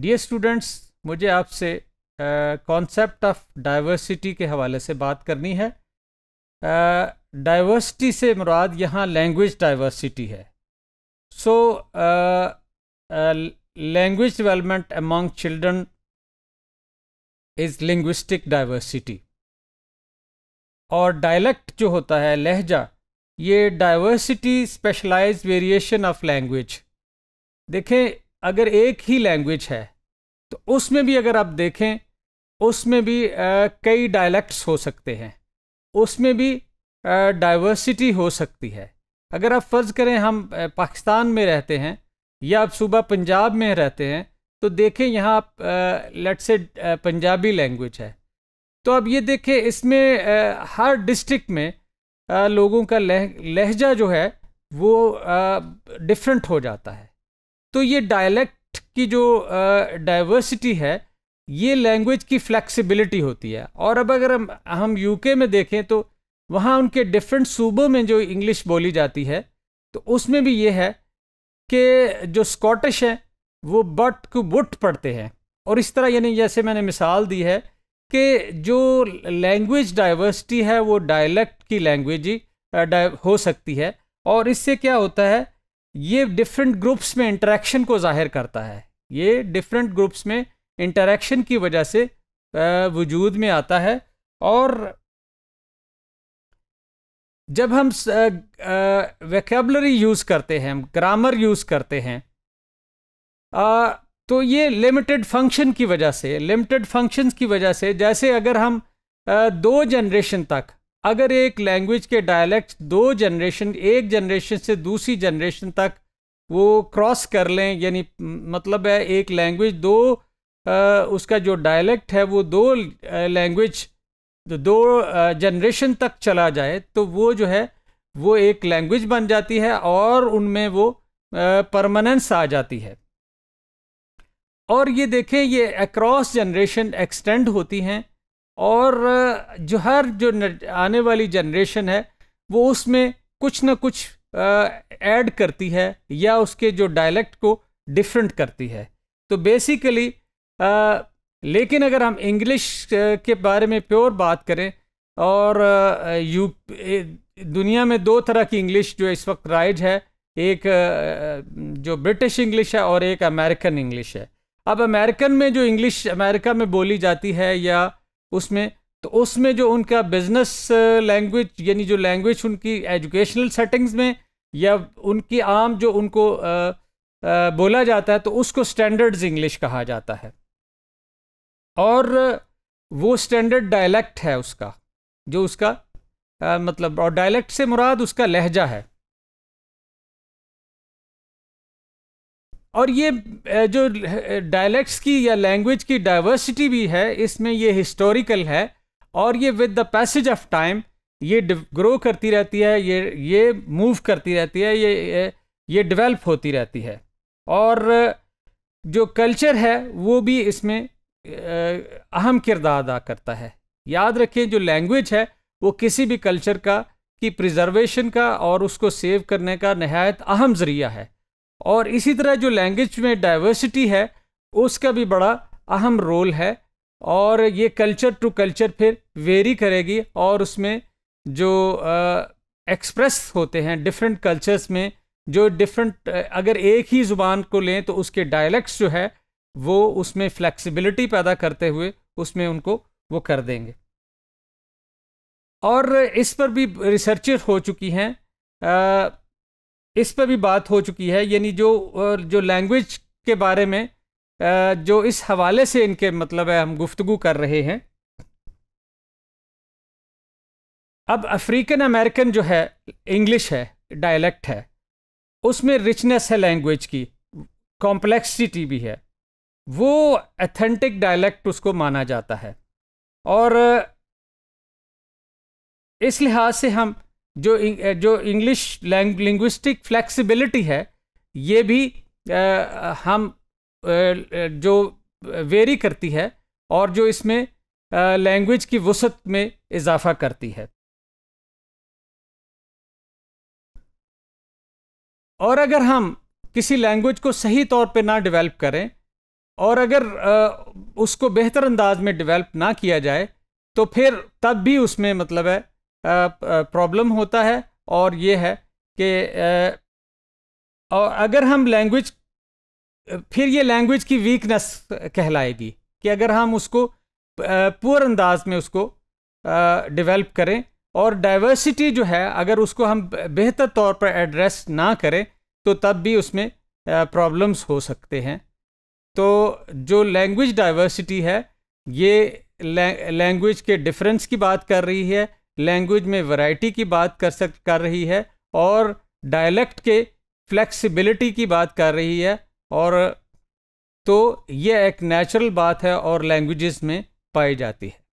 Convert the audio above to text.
dear students मुझे आपसे concept of diversity के हवाले से बात करनी है डाइवर्सिटी uh, से मुराद यहाँ लैंग्वेज डाइवर्सिटी है so language development among children is linguistic diversity और डायलेक्ट जो होता है लहजा ये diversity specialise variation of language देखें अगर एक ही लैंग्वेज है तो उसमें भी अगर आप देखें उसमें भी आ, कई डायलैक्ट्स हो सकते हैं उसमें भी डाइवर्सिटी हो सकती है अगर आप फ़र्ज़ करें हम पाकिस्तान में रहते हैं या आप सूबा पंजाब में रहते हैं तो देखें यहाँ आप लेट से पंजाबी लैंग्वेज है तो अब ये देखें इसमें आ, हर डिस्ट्रिक्ट में आ, लोगों का लह, लहजा जो है वो डिफरेंट हो जाता है तो ये डायलेक्ट की जो डाइवर्सिटी है ये लैंग्वेज की फ्लेक्सिबिलिटी होती है और अब अगर हम हम यूके में देखें तो वहाँ उनके डिफरेंट सूबों में जो इंग्लिश बोली जाती है तो उसमें भी ये है कि जो स्कॉटिश हैं वो बट को बुट पढ़ते हैं और इस तरह यानी जैसे मैंने मिसाल दी है कि जो लैंग्वेज डाइवर्सिटी है वो डायलेक्ट की लैंग्वेज ही हो सकती है और इससे क्या होता है ये डिफरेंट ग्रुप्स में इंटरेक्शन को जाहिर करता है ये डिफरेंट ग्रुप्स में इंटरेक्शन की वजह से वजूद में आता है और जब हम वेकेबलरी यूज़ करते हैं हम ग्रामर यूज़ करते हैं आ, तो ये लिमिटेड फंक्शन की वजह से लिमिटेड फंक्शंस की वजह से जैसे अगर हम आ, दो जनरेशन तक अगर एक लैंग्वेज के डायलैक्ट दो जनरेशन एक जनरेशन से दूसरी जनरेशन तक वो क्रॉस कर लें यानी मतलब है एक लैंग्वेज दो आ, उसका जो डायलैक्ट है वो दो लैंग्वेज दो जनरेशन तक चला जाए तो वो जो है वो एक लैंग्वेज बन जाती है और उनमें वो परमानेंस आ जाती है और ये देखें ये अक्रॉस जनरेशन एक्सटेंड होती हैं और जो हर जो आने वाली जनरेशन है वो उसमें कुछ ना कुछ ऐड करती है या उसके जो डायलेक्ट को डिफरेंट करती है तो बेसिकली लेकिन अगर हम इंग्लिश के बारे में प्योर बात करें और यू दुनिया में दो तरह की इंग्लिश जो इस वक्त राइज है एक जो ब्रिटिश इंग्लिश है और एक अमेरिकन इंग्लिश है अब अमेरिकन में जो इंग्लिश अमेरिका में बोली जाती है या उसमें तो उसमें जो उनका बिजनेस लैंग्वेज uh, यानी जो लैंग्वेज उनकी एजुकेशनल सेटिंग्स में या उनकी आम जो उनको आ, uh, आ, uh, बोला जाता है तो उसको स्टैंडर्ड्स इंग्लिश कहा जाता है और वो स्टैंडर्ड डायलैक्ट है उसका जो उसका आ, मतलब और डायलैक्ट से मुराद उसका लहजा है और ये जो डायलैक्ट्स की या लैंग्वेज की डाइवर्सिटी भी है इसमें ये हिस्टोरिकल है और ये with the passage of time ये ग्रो करती रहती है ये ये मूव करती रहती है ये ये डेवलप होती रहती है और जो कल्चर है वो भी इसमें अहम किरदार अदा करता है याद रखें जो लैंग्वेज है वो किसी भी कल्चर का की प्रिजर्वेशन का और उसको सेव करने का नहायत अहम ज़रिया है और इसी तरह जो लैंग्वेज में डाइवर्सिटी है उसका भी बड़ा अहम रोल है और ये कल्चर टू कल्चर फिर वेरी करेगी और उसमें जो एक्सप्रेस होते हैं डिफरेंट कल्चर्स में जो डिफरेंट अगर एक ही ज़ुबान को लें तो उसके डायलैक्ट्स जो है वो उसमें फ्लैक्सीबिलिटी पैदा करते हुए उसमें उनको वो कर देंगे और इस पर भी रिसर्चर हो चुकी हैं इस पर भी बात हो चुकी है यानी जो जो लैंग्वेज के बारे में जो इस हवाले से इनके मतलब है हम गुफ्तगु कर रहे हैं अब अफ्रीकन अमेरिकन जो है इंग्लिश है डायलेक्ट है उसमें रिचनेस है लैंग्वेज की कॉम्प्लेक्सिटी भी है वो एथेंटिक डायलेक्ट उसको माना जाता है और इस लिहाज से हम जो eh, जो इंग्लिश लिंग्विस्टिक फ्लेक्सिबिलिटी है ये भी आ, eh, हम आ, eh, जो वेरी करती है और जो इसमें लैंग्वेज की वसत में इजाफा करती है और अगर हम किसी लैंग्वेज को सही तौर पे ना डेवलप करें और अगर आ, उसको बेहतर अंदाज में डेवलप ना किया जाए तो फिर तब भी उसमें मतलब है प्रॉब्लम होता है और ये है कि अगर हम लैंग्वेज फिर ये लैंग्वेज की वीकनेस कहलाएगी कि अगर हम उसको पुअर अंदाज में उसको डेवलप करें और डाइवर्सिटी जो है अगर उसको हम बेहतर तौर पर एड्रेस ना करें तो तब भी उसमें प्रॉब्लम्स हो सकते हैं तो जो लैंग्वेज डाइवर्सिटी है ये लैंग्वेज के डिफरेंस की बात कर रही है लैंग्वेज में वैरायटी की बात कर सक कर रही है और डायलेक्ट के फ्लेक्सिबिलिटी की बात कर रही है और तो यह एक नेचुरल बात है और लैंग्वेजेस में पाई जाती है